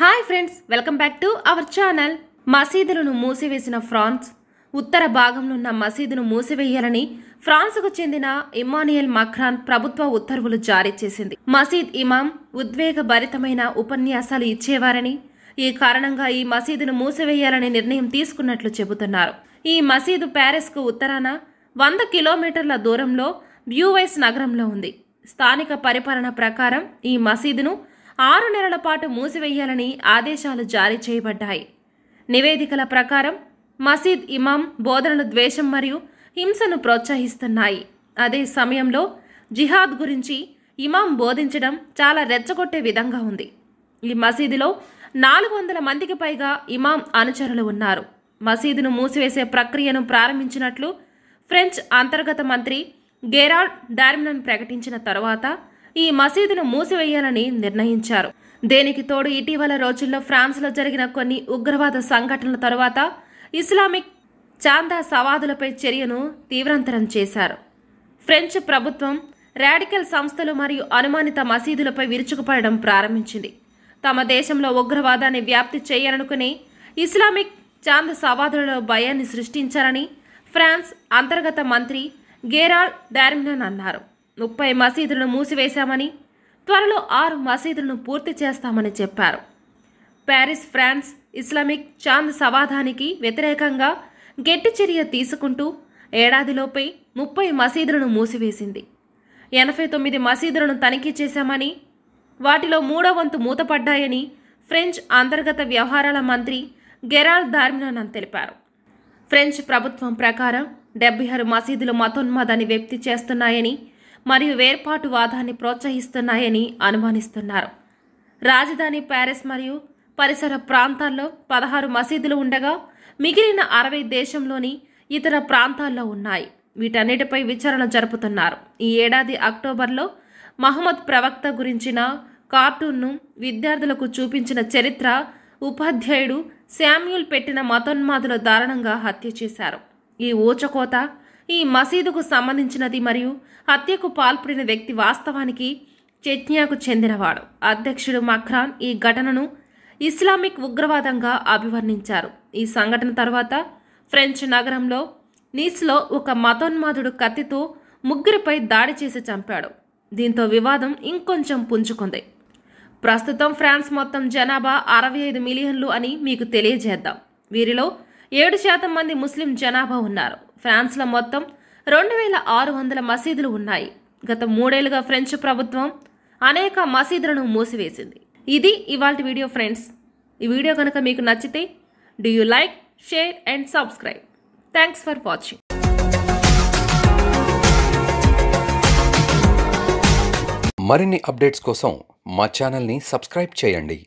hi friends welcome back to our channel మసీదులను మూసివేసిన France ఉత్తర భాగంలో ఉన్న మసీదును మూసివేయాలని ఫ్రాన్స్కు చెందిన ఇమానియల్ మక్రాన్ ప్రభుత్వ ఉత్తర్వులు జారీ చేసింది మసీద్ ఇమాం ఉద్వేగభరితమైన ఉపన్యాసాలు ఇచ్చేవారని ఈ కారణంగా ఈ మసీదును మూసివేయాలని నిర్ణయం తీసుకున్నట్లు చెబుతున్నారు ఈ మసీదు ప్యారిస్కు ఉత్తరాన వంద కిలోమీటర్ల దూరంలో బ్యూవైస్ నగరంలో ఉంది స్థానిక పరిపాలన ప్రకారం ఈ మసీదును ఆరు నెలల పాటు మూసివేయాలని ఆదేశాలు జారీ చేయబడ్డాయి నివేదికల ప్రకారం మసీద్ ఇమాం బోధనలు ద్వేషం మరియు హింసను ప్రోత్సహిస్తున్నాయి అదే సమయంలో జిహాద్ గురించి ఇమాం బోధించడం చాలా రెచ్చగొట్టే విధంగా ఉంది ఈ మసీదులో నాలుగు వందల మందికి పైగా ఇమాం అనుచరులు ఉన్నారు మసీదును మూసివేసే ప్రక్రియను ప్రారంభించినట్లు ఫ్రెంచ్ అంతర్గత మంత్రి గెరాల్డ్ డార్మినన్ ప్రకటించిన తర్వాత ఈ మసీదును మూసివేయాలని నిర్ణయించారు దేనికి తోడు ఇటీవల రోజుల్లో ఫ్రాన్స్లో జరిగిన కొన్ని ఉగ్రవాద సంఘటనల తరువాత ఇస్లామిక్ చాందా సవాదులపై చర్యను తీవ్రంతరం చేశారు ఫ్రెంచ్ ప్రభుత్వం రాడికల్ సంస్థలు మరియు అనుమానిత మసీదులపై విరుచుకుపడడం ప్రారంభించింది తమ దేశంలో ఉగ్రవాదాన్ని వ్యాప్తి చేయాలనుకుని ఇస్లామిక్ చాంద సవాదులలో భయాన్ని సృష్టించారని ఫ్రాన్స్ అంతర్గత మంత్రి గేరాల్ డార్మినన్ అన్నారు ముప్పై మసీదులను మూసివేశామని త్వరలో ఆరు మసీదులను పూర్తి చేస్తామని చెప్పారు ప్యారిస్ ఫ్రాన్స్ ఇస్లామిక్ చాంద్ సవాధానికి వ్యతిరేకంగా గట్టి చర్య తీసుకుంటూ ఏడాదిలోపై ముప్పై మసీదులను మూసివేసింది ఎనభై తొమ్మిది మసీదులను తనిఖీ చేశామని వాటిలో మూడవ వంతు మూతపడ్డాయని ఫ్రెంచ్ అంతర్గత వ్యవహారాల మంత్రి గెరాల్ దార్మినాన్ తెలిపారు ఫ్రెంచ్ ప్రభుత్వం ప్రకారం డెబ్బై ఆరు మసీదులు మతోన్మాదాన్ని వ్యక్తి చేస్తున్నాయని మరియు వేర్పాటువాదాన్ని ప్రోత్సహిస్తున్నాయని అనుమానిస్తున్నారు రాజధాని ప్యారిస్ మరియు పరిసర ప్రాంతాల్లో పదహారు మసీదులు ఉండగా మిగిలిన అరవై దేశంలోని ఇతర ప్రాంతాల్లో ఉన్నాయి వీటన్నిటిపై విచారణ జరుపుతున్నారు ఈ ఏడాది అక్టోబర్లో మహమ్మద్ ప్రవక్త గురించిన కార్టూన్ను విద్యార్థులకు చూపించిన చరిత్ర ఉపాధ్యాయుడు శామ్యూల్ పెట్టిన మతోన్మాదుల దారుణంగా హత్య చేశారు ఈ ఊచకోత ఈ మసీదుకు సంబంధించినది మరియు హత్యకు పాల్పడిన వ్యక్తి వాస్తవానికి చెచ్నియాకు చెందినవాడు అధ్యక్షుడు మఖ్రాన్ ఈ ఘటనను ఇస్లామిక్ ఉగ్రవాదంగా అభివర్ణించారు ఈ సంఘటన తర్వాత ఫ్రెంచ్ నగరంలో నీస్లో ఒక మతోన్మాదుడు కత్తితో ముగ్గురిపై దాడి చేసి చంపాడు దీంతో వివాదం ఇంకొంచెం పుంజుకుంది ప్రస్తుతం ఫ్రాన్స్ మొత్తం జనాభా అరవై ఐదు మిలియన్లు అని మీకు తెలియజేద్దాం వీరిలో ఏడు శాతం మంది ముస్లిం జనాభా ఉన్నారు ఫ్రాన్స్లో మొత్తం రెండు వేల ఆరు వందల మసీదులు ఉన్నాయి గత మూడేళ్లుగా ఫ్రెంచ్ ప్రభుత్వం అనేక మసీదులను మూసివేసింది ఇది ఇవాల్టి వీడియో ఫ్రెండ్స్ ఈ వీడియో కనుక మీకు నచ్చితే do you like share and subscribe thanks for watching మరిన్ని అప్డేట్స్ కోసం మా సబ్స్క్రైబ్ చేయండి